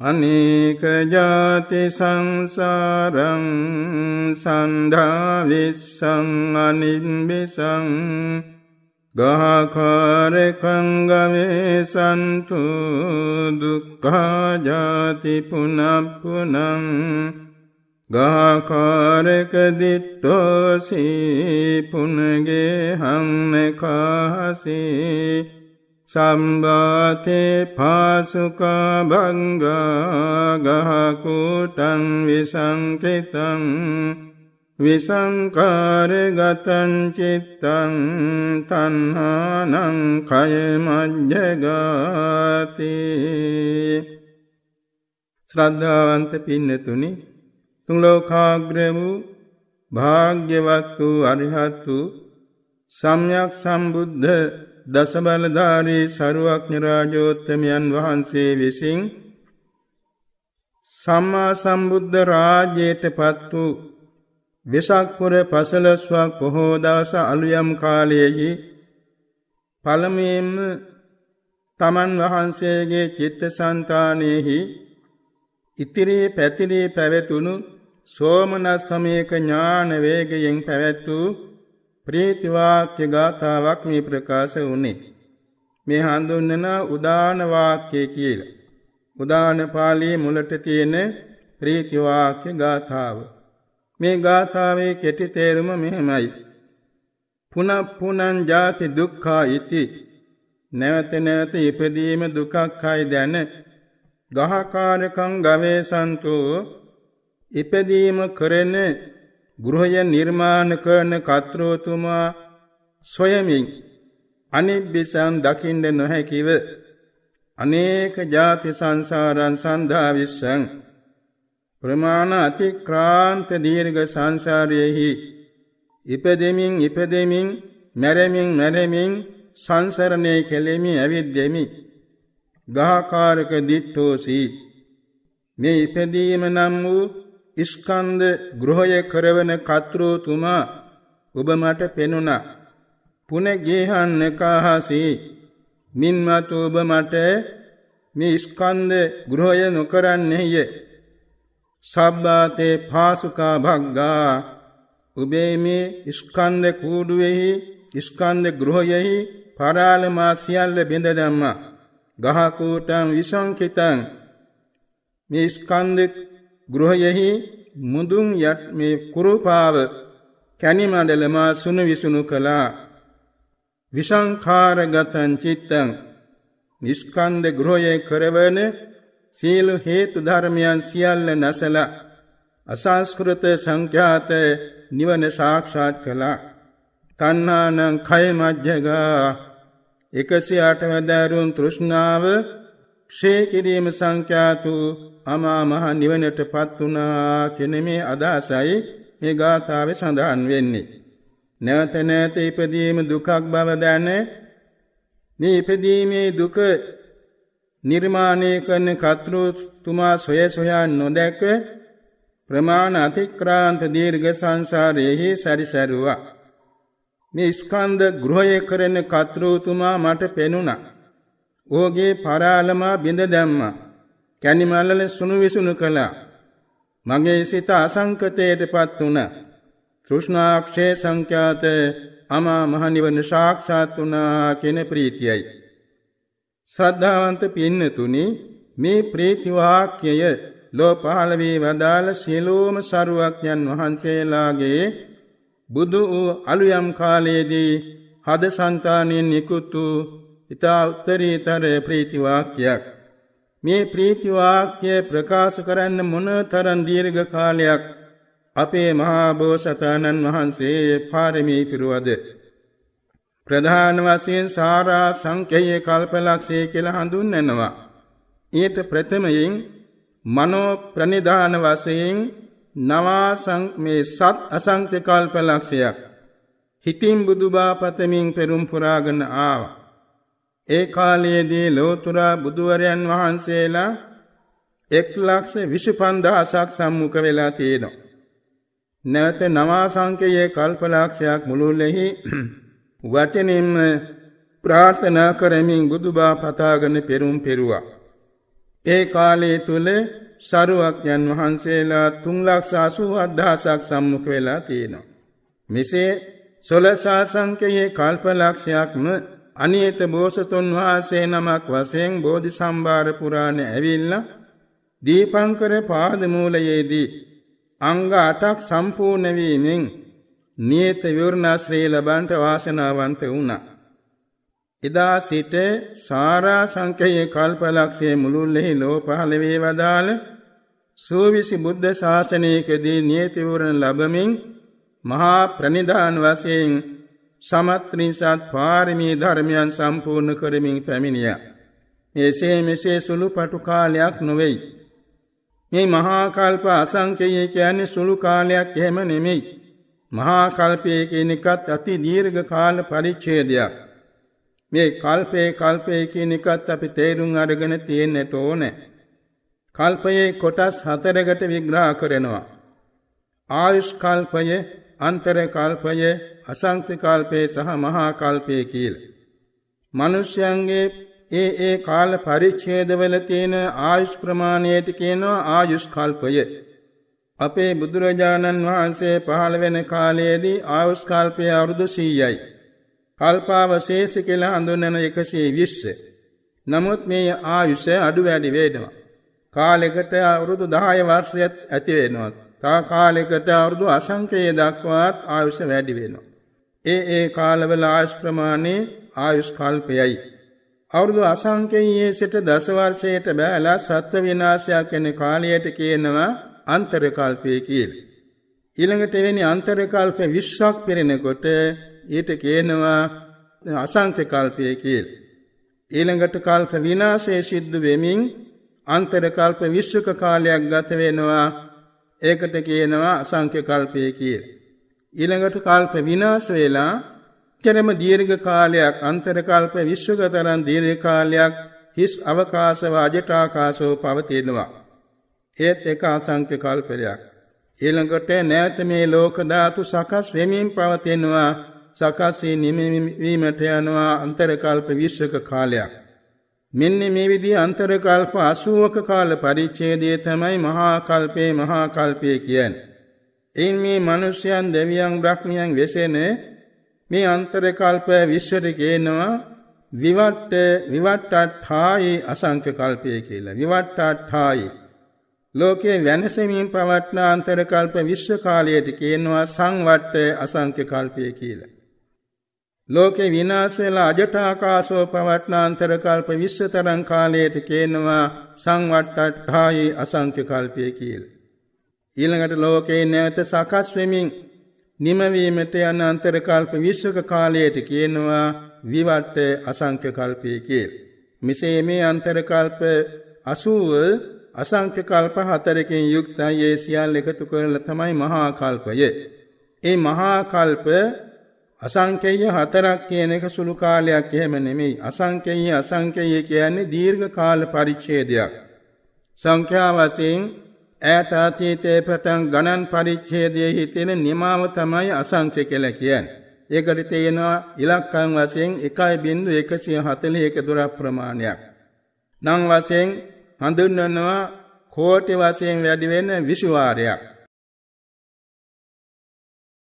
අනේක ජාති සංසාරං සන්ධා විස්සං අනිම්බිසං ගහකාරකං ගමේ සන්තු දුක්ඛා ජාති පුනප්පුනං ගාකාරක දිත්තෝසී පුනගේ හං නකාසී සම්බාතේ පාසුකා භංගා ගහකුටං විසංකිතං විසංකාරගතං චිත්තං තණ්හානං කය මජ්ජගාති ශ්‍රද්ධාවන්ත පින්නතුනි තුන් ලෝකාග්‍ර වූ භාග්‍යවත් වූ අරිහත් වූ සම්්‍යක් සම්බුද්ධ දසබලධාරී සරුවක්ඥ රාජෝත්තමයන් වහන්සේ විසින් සම්මා සම්බුද්ධ රාජ්‍යයට පත් වූ වෙසක්පුර පසළොස්වක් බොහෝ දවස අලුයම් කාලයේහි පළමුවෙන්ම තමන් වහන්සේගේ චිත්තසංතානෙහි ඉතිරි පැතිරි පැවතුණු සෝමනස්සමේක ඥාන වේගයෙන් පැවැත් වූ ප්‍රේතිවාක්‍ය ගාථාවක් මේ ප්‍රකාශ වුණේ. මේ හඳුන්වන උදාන වාක්‍ය කියලා. උදාන පාළියේ මුලට තියෙන ප්‍රේතිවාක්‍ය ගාථාව. මේ ගාථාවේ කෙටි තේරුම මෙහෙමයි. පුන පුනං ජාති දුක්ඛා ඉති නැවත නැවත ඉපදීම දුකක්යි දැන ගහකාරකං ගවේසන්තෝ ඉපදීම කරන ගෘහය නිර්මාණ කරන කත්‍රෝතුමා සොයමින් අනිබ්බිසං දකින්න නොහැකිව අනේක ජාති සංසාරං සන්ධා විස්සං ප්‍රමාණ අතික්‍රාන්ත දීර්ඝ සංසාරයේහි ඉපදෙමින් ඉපදෙමින් මැරෙමින් මැරෙමින් සංසරණේ කෙලෙමි ඇවිද්දෙමි ගාහකාරක දිට්ඨෝසි මේ ඉපදීම නම් වූ ස්කන්ධ ගෘහය කරවන කතෘතුමා ඔබ මට පෙනුණා. පුනගේහන් නකාහසී මින්මතු ඔබ මට මේ ස්කන්ධ ගෘහය නොකරන්නේය. සබ්බාතේ පාසුකා භග්ගා ඔබේ මේ ස්කන්ධ කූඩුවේහි ස්කන්ධ ගෘහයෙහි පරාලමා සියල්ල බිඳ දැම්මා. ගහකූටම් විසංකිතං මේ ස්කන්ධ ගෘහයෙහි මුදුන් යට මේ කුරුපාව කැණි මණ්ඩලම සුණු විසුණු කළා විසංඛාරගතං චිත්තං නිස්කන්ධ ගෘහයේ කරවන සීල හේතු ධර්මයන් සියල්ල නැසලා අසංස්කෘත සංඛ්‍යාත නිවන සාක්ෂාත් කළා තණ්හානං කය මජ්ජගා 108 වැදෑරුම් තෘෂ්ණාව ක්ෂය කිරීම සංඛ්‍යාතු අමා මහ නිවනට පත් වුණා කියන මේ අදහසයි මේ ගාථාවේ සඳහන් වෙන්නේ. නැවත නැවත ඉපදීම දුකක් බව දැන මේ ඉපදීමේ දුක නිර්මාණය කරන කතුතුමා සොය සොයා නොදැක ප්‍රමාණ අතික්‍රාන්ත දීර්ඝ සංසාරයේහි සැරිසරුවා. මේ ස්කන්ධ ගෘහය කරන කතුතුමා මට පෙනුණා. ඔහුගේ පරාලමා බිඳ දැම්මා. කැණි මලල සුණු විසුණු කළා. මගේ සිත අසංකතයටපත් වුණා. තෘෂ්ණාක්ෂේ සංඛ්‍යාත අමා මහ නිවන සාක්ෂාත් වුණා කියන ප්‍රීතියයි. ශ්‍රද්ධාවන්ත පින්නතුනි මේ ප්‍රීති වාක්‍යය ලෝපහළ වී වදාළ සියලුම සරුවක්ඥන් වහන්සේලාගේ බුදු වූ අලුයම් කාලයේදී හද సంతානෙන් නිකුත් වූ ඊතා උත්තරීතර ප්‍රීති වාක්‍යයක් මේ ප්‍රීති වාක්‍ය ප්‍රකාශ කරන්න මොනතරම් දීර්ඝ කාලයක් අපේ මහා බෝසතාණන් වහන්සේ පාරමී පිරුවද ප්‍රධාන වශයෙන් සාරා සංඛ්‍යයේ කල්පලක්ෂය කියලා හඳුන්වනවා ඊට ප්‍රථමයෙන් මනෝ ප්‍රනිධාන වශයෙන් නවාසං මේ සත් අසංඛ්‍ය කල්පලක්ෂයක් හිතින් බුදුබා පතමින් පෙරම් පුරාගෙන ආවා ඒ කාලයේදී ලෝතර බුදුවරයන් වහන්සේලා 125000ක් සම්මුඛ වෙලා තියෙනවා. නැවත නවාසංකයේ කල්පලක්ෂයක් මුළුල්ලෙහි වචනින්ම ප්‍රාර්ථනා කරමින් බුදුබා පතාගෙන පෙරුම් පෙරුවා. ඒ කාලයේ තුල සරුවක්යන් වහන්සේලා 387000ක් සම්මුඛ වෙලා තියෙනවා. මෙසේ සොළසා සංකයේ කල්පලක්ෂයක්ම අනියත බෝසතුන් වහන්සේ නමක් වශයෙන් බෝධි සම්භාර පුරාණ ඇවිල්ලා දීපංකර පාදමූලයේදී අංග 8ක් සම්පූර්ණ වීමෙන් නියත විවරණාශ්‍රේ ලබන්ට වාසනාවන්ත වුණා. එදා සිට සාරා සංකේය කල්පලක්ෂයේ මුළුල්ලෙහි ලෝ පහළ වේවදාළ සෝවිසි බුද්ධ ශාසනයකදී නියත විවරණ ලැබමින් මහා ප්‍රනිධාන වශයෙන් සමත්‍රිසත් පාරමී ධර්මයන් සම්පූර්ණ කරමින් පැමිණියා. එසේ මෙසේ සුළු පටු කාලයක් නොවේයි. මේ මහා කල්ප අසංඛ්‍යය කියන්නේ සුළු කාලයක් එහෙම නෙමෙයි. මහා කල්පයේ කියන එකත් අති දීර්ඝ කාල පරිච්ඡේදයක්. මේ කල්පේ කල්පයේ කියන එකත් අපි තේරුම් අරගෙන තියෙන්නට ඕනේ. කල්පයේ කොටස් හතරකට විග්‍රහ කරනවා. ආයුෂ් කල්පය, අන්තර කල්පය, අසංඛ්‍ය කල්පේ සහ මහා කල්පේ කියලා. මිනිස්යන්ගේ ඒ ඒ කාල පරිච්ඡේදවල තියෙන ආයුෂ් ප්‍රමාණයට කියනවා ආයුෂ් කල්පය. අපේ බුදුරජාණන් වහන්සේ පහළ වෙන කාලයේදී ආයුෂ් කල්පය අවුරුදු 100යි. කල්පාවශේෂ කියලා හඳුන්වන 120. නමුත් මේ ආයුෂ අඩු වැඩි වෙනවා. කාලයකට අවුරුදු 10 වර්ෂයක් ඇති වෙනවා. තා කාලයකට අවුරුදු අසංඛ්‍යය දක්වාත් ආයුෂ වැඩි වෙනවා. ඒ ඒ කාලවල ආයුෂ් ප්‍රමාණේ ආයුෂ් කල්පයයි. අවුරුදු අසංඛ්‍යයේ සිට දස වර්ෂයට බෑලා සත්ව විනාශයක් වෙන කාලයට කියනවා අන්තර කල්පය කියලා. ඊළඟට එවැනි අන්තර කල්ප 20ක් පිරෙනකොට ඊට කියනවා අසංඛ්‍ය කල්පය කියලා. ඊළඟට කල්ප විනාශයේ සිද්ධ වෙමින් අන්තර කල්ප 20ක කාලයක් ගත වෙනවා ඒකට කියනවා අසංඛ්‍ය කල්පය කියලා. ඊළඟට කල්ප විනාශ වෙලා කෙරෙම දීර්ඝ කාලයක් අන්තර කල්ප විශ්වගතරන් දීර්ඝ කාලයක් හිස් අවකාශව අජටාකාශව පවතිනවා. ඒත් එක අසංඛ්‍ය කල්පයක්. ඊළඟට නැවත මේ ලෝක ධාතු සකස් වෙමින් පවතිනවා. සකස් වීමට යනවා අන්තර කල්ප 20ක කාලයක්. මෙන්න මේ විදිහ අන්තර කල්ප 80ක කාල පරිච්ඡේදය තමයි මහා කල්පේ මහා කල්පය කියන්නේ. එයින් මේ මිනිසයන් දෙවියන් බ්‍රහ්මයන් වෙසෙන මේ අන්තර කල්ප විශ්වරි කියනවා විවට්ට විවට්ටාඨායි අසංඛ්‍ය කල්පය කියලා. විවට්ටාඨායි ලෝකයේ වෙනසෙමින් පවත්න අන්තර කල්ප විශ්ව කාලයට කියනවා සංවට්ට අසංඛ්‍ය කල්පය කියලා. ලෝකේ විනාශ වෙලා අජට ආකාශෝ පවත්න අන්තර කල්ප විශ්ව තරම් කාලයට කියනවා සංවට්ටාඨායි අසංඛ්‍ය කල්පය කියලා. ඊළඟට ලෝකයේ නැවත සකස් වෙමින් නිමවීමට යන අන්තරකල්ප 20ක කාලයට කියනවා විවට්ට අසංඛ්‍ය කල්පය කියලා. මෙසේ මේ අන්තරකල්ප 80 අසංඛ්‍ය කල්ප 4කින් යුක්තයි ඒ සියල්ල එකතු කරලා තමයි මහා කල්පය. ඒ මහා කල්ප අසංඛ්‍යය හතරක් කියන එක සුළු කාලයක් එහෙම නෙමෙයි. අසංඛ්‍යය අසංඛ්‍යය කියන්නේ දීර්ඝ කාල පරිච්ඡේදයක්. සංඛ්‍යා වශයෙන් ඈත අතීතයේ පටන් ගණන් පරිච්ඡේදයේ හිතෙන නිමාව තමයි අසංඛ්‍ය කියලා කියන්නේ. ඒකට තියෙනවා ඉලක්කම් වශයෙන් 1.141 දුර ප්‍රමාණයක්. නම් වශයෙන් හඳුන්වනවා කෝටි වශයෙන් වැඩි වෙන විසුවාරයක්.